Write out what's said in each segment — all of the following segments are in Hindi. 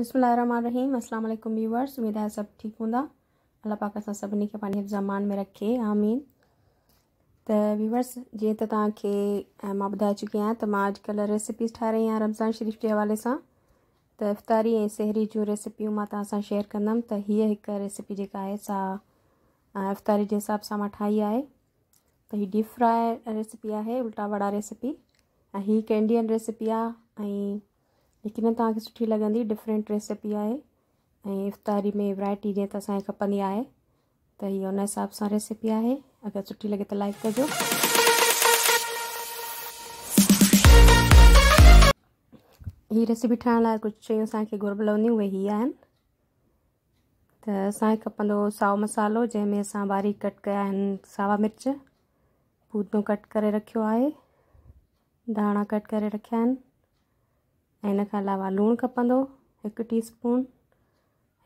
बिस्मिल्लाहिर्रहमानिर्रहीम अस्सलाम वालेकुम व्यूअर्स उम्मीद है सब ठीक होंगे अल्लाह पाक असां सभिनी खे पंहिंजे ज़मान में रखे आमीन त तो व्यूअर्स जीअं त तव्हांखे मां ॿुधाए चुकी आहियां तो त मां अॼुकल्ह रेसिपीस ठाहे रही आहियां रमज़ान शरीफ़ जे हवाले सां त तो इफ़्तारी ऐं सहरी जूं रेसिपियूं मां तव्हां सां शेयर कंदमि त हीअ हिकु रेसिपी जेका आहे सा इफ़्तारी जे हिसाब सां मां ठाही आहे त हीअ डीप फ्राई रेसिपी आहे उल्टा वड़ा रेसिपी ऐं हीअ हिकु रेसिपी आहे ऐं लेकिन तक सुठी लॻंदी डिफरेंट रेसिपी है इफ़्तारी में वैरायटी जीअं त असांखे खपंदी आहे त हीअ हुन हिसाब से रेसिपी है अगर सुठी लगे तो लाइक कजो ये रेसिपी ठाहिण लाइ कुछ शयूं असांखे घुरबल हूंदियूं तो हीअ आहिनि साओ मसालो जैमें अस बारीक कट कया सावा मिर्च पूदनो कट कर रखियो आहे धाणा कट कर रखा आहिनि ऐं इन खां अलावा लूणु खपंदो हिकु टीस्पून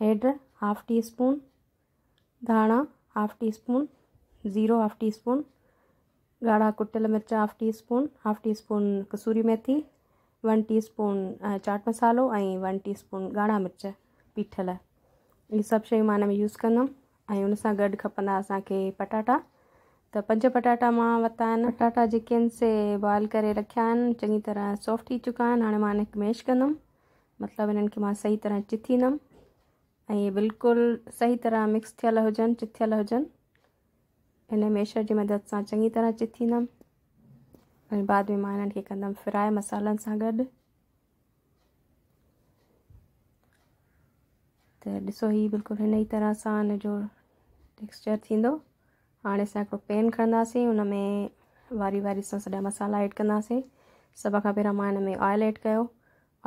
हैड हाफ़ टी स्पून धाणा हाफ़ टी स्पून ज़ीरो हाफ़ टी स्पून ॻाढ़ा कुटियल मिर्च half teaspoon half teaspoon कसूरी मेथी वन टी स्पून चाट मसालो ऐं वन टी स्पून ॻाढ़ा मिर्च पीठल इहे सभु शयूं मां हिन में यूज़ कंदमि ऐं हुन सां गॾु खपंदा असांखे पटाटा तो पंज पटाटा मां वरिता पटाटा जेके से बॉइल कर रखिया आहिनि चङी तरह सॉफ्ट थी चुका हाँ हाणे मां मतलब हिन खे मैश कंदमि मतिलबु हिननि सही तरह चिथींदमि ए बिल्कुल सही तरह मिक्स थियल होजन चिथियल हुजनि हिन मैशर जी मदद से चंगी तरह चिथींदमि ऐं बाद में मां हिननि खे कंदमि फ्राए मसालनि सां गॾु ही ॾिसो हीउ बिल्कुलु तरह सां हिन जो टेक्स्चर हाँ असां पेन पैन खणंदासीं में वारी वारी सां सॼा मसाला ऐड कंदासीं सभ खां पहिरियों मां हिन में ऑयल ऐड कयो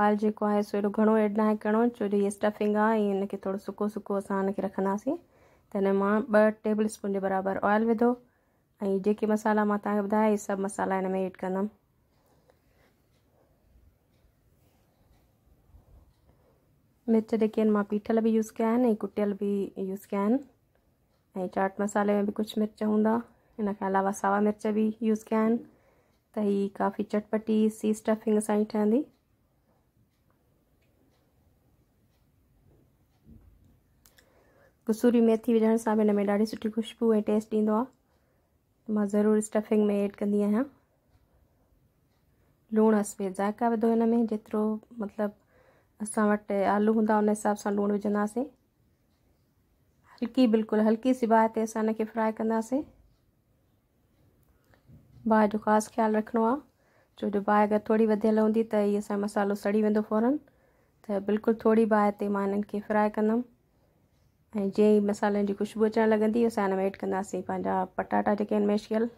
ऑयल जेको आहे सो एॾो घणो ऐड न आहे छो जो ये स्टफिंग आने ऐं सुको सुको असां हिनखे रखंदासीं टेबल स्पून के बराबर ऑयल विधो ऐं मसाला मां तव्हांखे ॿुधाया मसाला हिन में एड कंदमि मिर्च जेके पीठल भी यूज़ कया कुटल भी यूज़ क्या ऐं चाट मसाले में बि कुझु मिर्च हूंदा हिन खां अलावा सावा मिर्च बि यूज़ कया आहिनि त ही काफ़ी चटपटी सी स्टफिंग सां ई ठहंदी कसूरी मेथी विझण सां बि हिन में ॾाढी सुठी ख़ुशबू ऐं टेस्ट ईंदो आहे मां ज़रूरु स्टफिंग में एड कंदी आहियां लूणु हसबे ज़ाइका विधो हिन में जेतिरो मतिलबु असां वटि आलू हूंदा उन हिसाब सां लूणु विझंदासीं हल्की बिल्कुल हल्की सी बाहि ते असां हिनखे फ्राए कंदासीं बाहि जो ख़ासि ख़्यालु रखिणो आहे छो जो बाहि अगरि थोरी वधियल हूंदी त तो हीअ असांजो मसालो सड़ी वो फ़ौरन त तो बिल्कुल थोड़ी बाहि ते मां हिननि खे फ्राए कंदमि ऐं जीअं ख़ुशबू अचणु लॻंदी असां हिन में एड कंदासीं पटाटा जेके आहिनि मेशियल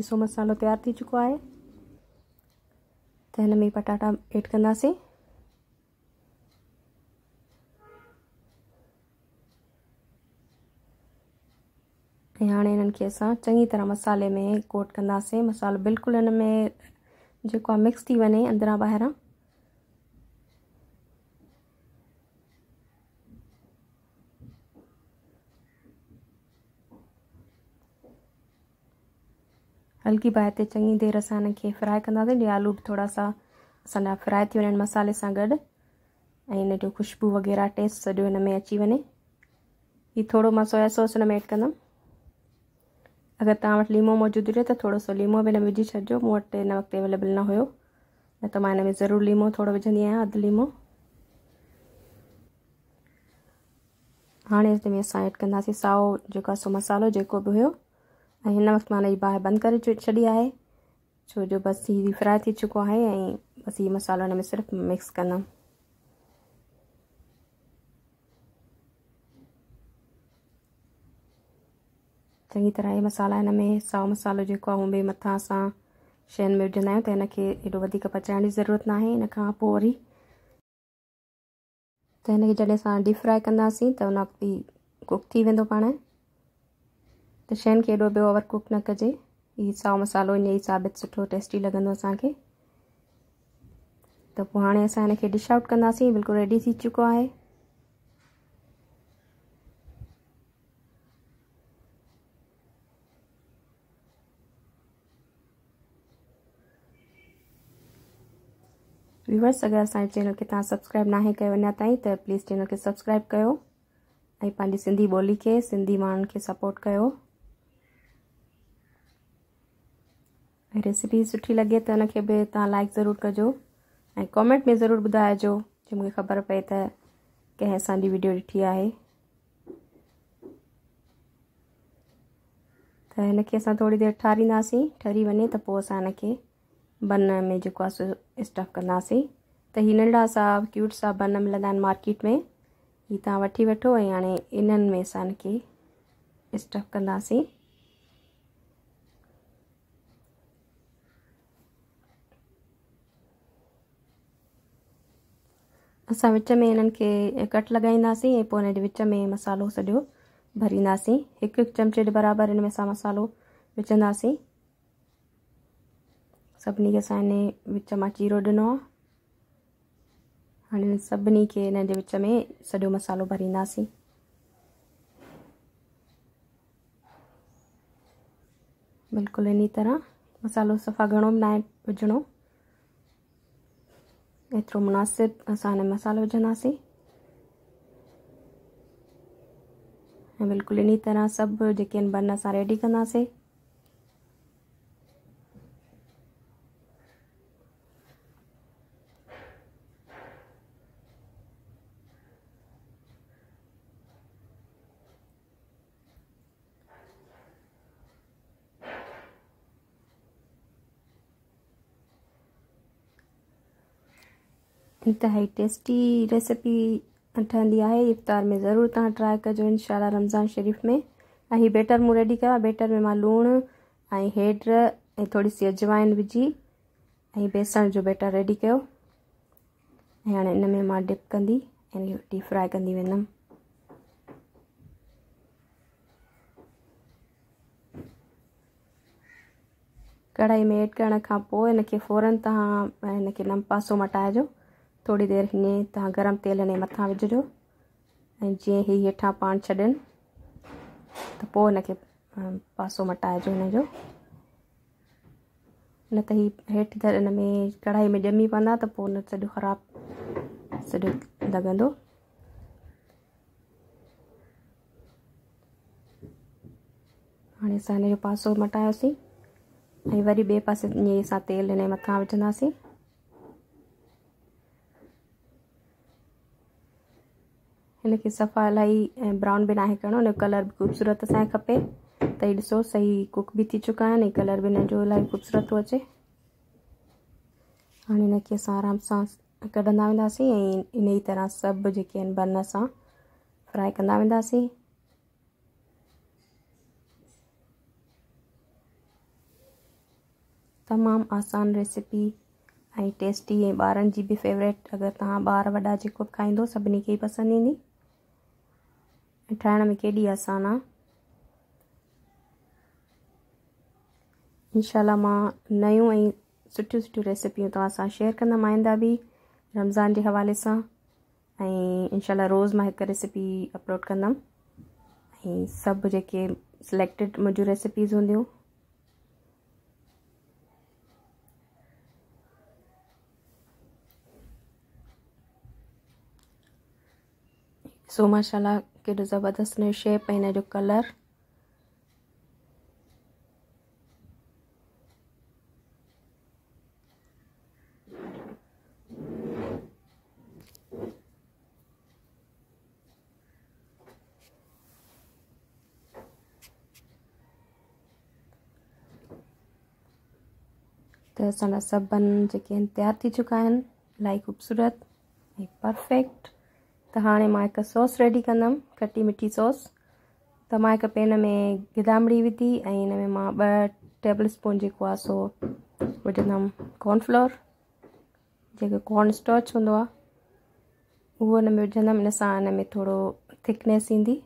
ॾिसो मसालो तयारु थी चुको आहे तो है ना मैं पटाटा ऐड करना से हाणे इन्हनि अस ची तरह मसाले में कोट कंदासीं मसालो बिल्कुलु हिन में जेको मिक्स थी वञे अंदर ॿाहिरां हल्की बाहि ते चङी देरि सां हिन खे फ्राए आलू बि थोरा सा असांजा फ्राई थी वञनि मसाले सां गॾु ऐं जो ख़ुशबू वग़ैरह टेस्ट सॼो हिन में अची वञे हीउ थोरो सोया सॉस हिन में एड कदम अगर तव्हां वटि लीमो मौजूदु हुजे त थोरो सो लीमो भी हिन में विझी छॾिजो मूं वटि अवेलेबल न हो न त मां हिन लीमो थोरो विझंदी आहियां अधु लीमो हाँ हिन में असां ऐड कंदासीं सो मसालो जेको बि हुयो અહીંમાં સ્માલાઈ બા બંધ કરી છોડી આયે છો જો બસ સીધી ફ્રાઈ થઈ ચકો આઈ બસ ઈ મસાલોને મે સિર્ફ મિક્સ કરના જંગીતરાય મસાલાને મે સાવ મસાલો જેકો હું બે મથા સા શેન મે જોના તેને કે એડો વધી કા પચાન ની જરૂરત ના હે નખા પોરી તેને કે જાલે સા ડિફ્રાઈ કરનાસી તો ઓન અપી કુક થઈ વેndo પાણે त खे एॾो ओवर कुक न कजे ये साओ मसालो इन ही साबित सुनो टेस्टी लगन असांखे त पोइ हाणे असां डिश आउट कंदासीं बिल्कुलु रेडी थी चुको है व्यूवर्स अगर असांजे चैनल खे तव्हां सब्सक्राइब ना कयो अञा प्लीज़ चैनल खे सब्सक्राइब कयो सिंधी बोली के सिंधी माण्हुनि के सपोर्ट कर रेसिपी सुठी लगे तो हुनखे बि लाइक जरूर कजो ए कॉमेंट में जरूर ॿुधाइजो जो मूंखे ख़बर पए त कंहिं असांजी वीडियो ॾिठी आहे त हिनखे असां थोरी देरि ठारींदासीं ठरी वञे तो पोइ बन में जो स्टफ कंदासीं त हीअ नंढा सा क्यूट सा बन मिलंदा मार्केट में हीअ तुम वी वो हाँ इन में असां हिनखे स्टफ कंदासीं असां विच में इन कट लॻाईंदासीं विच में मसालो सॼो भरींदासीं एक एक चमचे बराबर बराबरि हिन में मसालो विझंदासीं सभिनी खे असां हिन विच मां चीरो ॾिनो आहे हाणे सभिनी खे विच में सॼो मसालो भरींदासीं बिल्कुल इन तरह मसालो सफ़ा घो बि न لترو मुनासिब صحن मसालो भुजना से बिल्कुलु इन तरह सभु जेके आहिनि बर्नस रेडी कंदासीं इंतहाई टेस्टी रेसिपी ठहंदी आहे इफ़्तार में जरूर तव्हां ट्राए कजो इनशा रमज़ान शरीफ़ में ऐं बेटर बैटर रेडी कयो बेटर में लूण लूणु हेड थोड़ी सी अजवाइन विझी ऐं बेसण जो बेटर रेडी कयो ऐं हाणे इन में मां डिप कंदी ऐं डीप फ्राए कंदी वेंदमि कढ़ाई में एड करण खां फ़ौरन तव्हां हिनखे लम पासो मटाइजो थोड़ी देर हीअं तव्हां गरम तेल हिन मथां विझिजो ऐं जीअं ई हेठां पाण छॾनि त पासो मटाइजो हिनजो न त ही हेठि हिन में कढ़ाई में जमी पा तो पोइ हुन सॼो ख़राबु सॼो लॻंदो हाणे पासो मटायासी ऐं वरी ॿिए पासे ईअं असां तेल हिन जे मथां लेकिन सफ़ा इलाही ब्राउन बि नाहे करिणो कलर बि ख़ूबसूरत असांखे खपे त हीअ ॾिसो सही कुक भी थी चुका है कलर भी हिन जो इलाही ख़ूबसूरत अचे हाँ हिनखे असां आराम से कढंदा वेंदासीं इन ही तरह सब जेके बन सां फ्राई कदा वेंदासीं तमाम आसान रेसिपी टेस्टी ऐं जी बि फेवरेट अगर तव्हां बार वॾा जो बि खाईंदो सभिनी खे ई ठाहिण में केॾी आसान आहे इनशाला मां सुठ ऐं सुठियूं सुठियूं शेयर कंदमि आईंदा भी रमज़ान के हवाले सां ऐं रोज़ मां हिकु रेसिपी अपलोड कदम ऐं सभु जेके सिलेक्टेड मुंहिंजूं रेसिपीज़ हूंदियूं सो के केॾो ज़बरदस्तु न शेप ऐं जो कलर त असांजा सभु बन जेके थी चुका आहिनि ख़ूबसूरत परफेक्ट त हाणे मां हिकु सॉस रेडी कदम खट्टी मिठी सॉस तो मां हिकु पेन में गिदामड़ी विधी ए हिन में मां टेबल स्पून जो सो वम कॉर्नफ्लोर जेको कॉर्न स्टॉच हूंदो वो उहो हिन में विझंदमि हिन सां हिन में थिकनेस ईंदी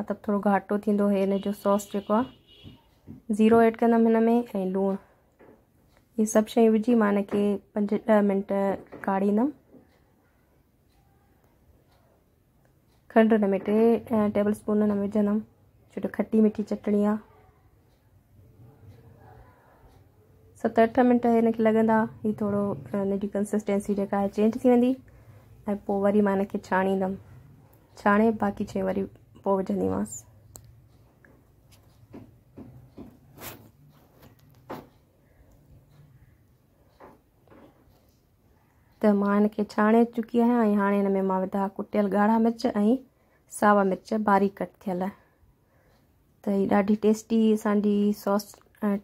मतिलबु थोरो घाटो थींदो इहे हिन जो सॉस जो ज़ीरो एड कदम इनमें में ऐं लूणु इहे सभु शयूं विझी मां पंज मिंट काढ़ींदमि खंडु हुन में टे टेबल स्पून में विझंदमि छो जो मिठी चटिणी आहे सत अठ मिंट हिनखे लॻंदा हीउ थोरो हिन कंसिस्टेंसी जेका चेंज थी वेंदी वरी मां हिन खे छाणे बाक़ी वरी विझंदीमांसि त मां हिन छाणे चुकी आहियां हाँ हाणे हिन में मां विधा कुटियल ॻाढ़ा मिर्च ऐं सावा मिर्च बारीक कट थियल त हीअ ॾाढी टेस्टी असांजी सॉस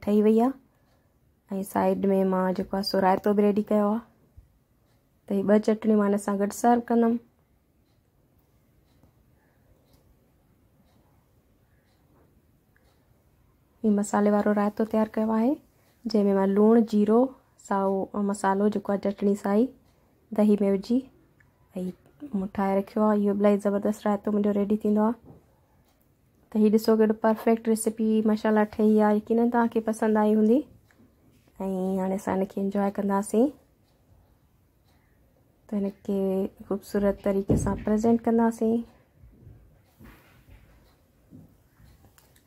ठही वई आहे साइड में मां जेको सो रायतो बि रेडी कयो आहे त हीअ ॿ चटणियूं मां हिन सां गॾु सर्व कंदमि हीअ मसाले वारो रायतो तयारु कयो आहे जंहिंमें मां जीरो साओ मसालो जेको आहे साई दही में विझी ऐं मूं ठाहे रखियो आहे इहो इलाही ज़बरदस्तु रायतो रेडी थींदो तो हि हीअ ॾिसो परफेक्ट रेसिपी मशाला ठही आहे यकीन तव्हांखे पसंदि आई होंगी ऐं हाणे इंजॉय कंदासीं त हिनखे ख़ूबसूरत तरीक़े से प्रेज़ेंट कंदासीं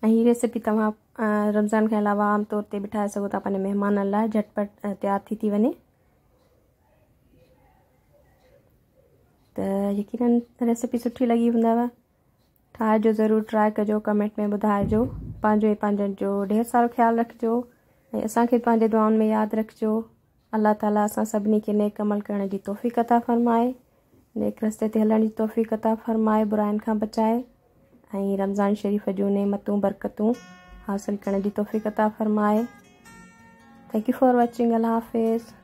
ऐं रेसिपी तव्हां रमज़ान के अलावा आम तौर पर भी सघो था पंहिंजे महिमान झटपट तैयार थी थी वञे यकीन रेसिपी सुठी लगी हूँ ठाहिजो जरूर ट्राई कजो कमेंट में ॿुधाइजो पानों जो ढेर सारो ख्याल रखो असा असांखे पंहिंजे में याद रखो अल्लाह ताला असां सभिनी नेक अमल करण जी तोहफ़ी कथा फ़रमाए नेक रस्ते हलण की तोहफ़ी कथा फ़रमाए बुराइन का बचाए रमज़ान शरीफ़ जो नेमतूँ बरकतूँ हासिल करण जी तोहफ़ी कथा फ़रमाए थैंक यू फॉर वॉचिंग अल्लाह हाफ़िज़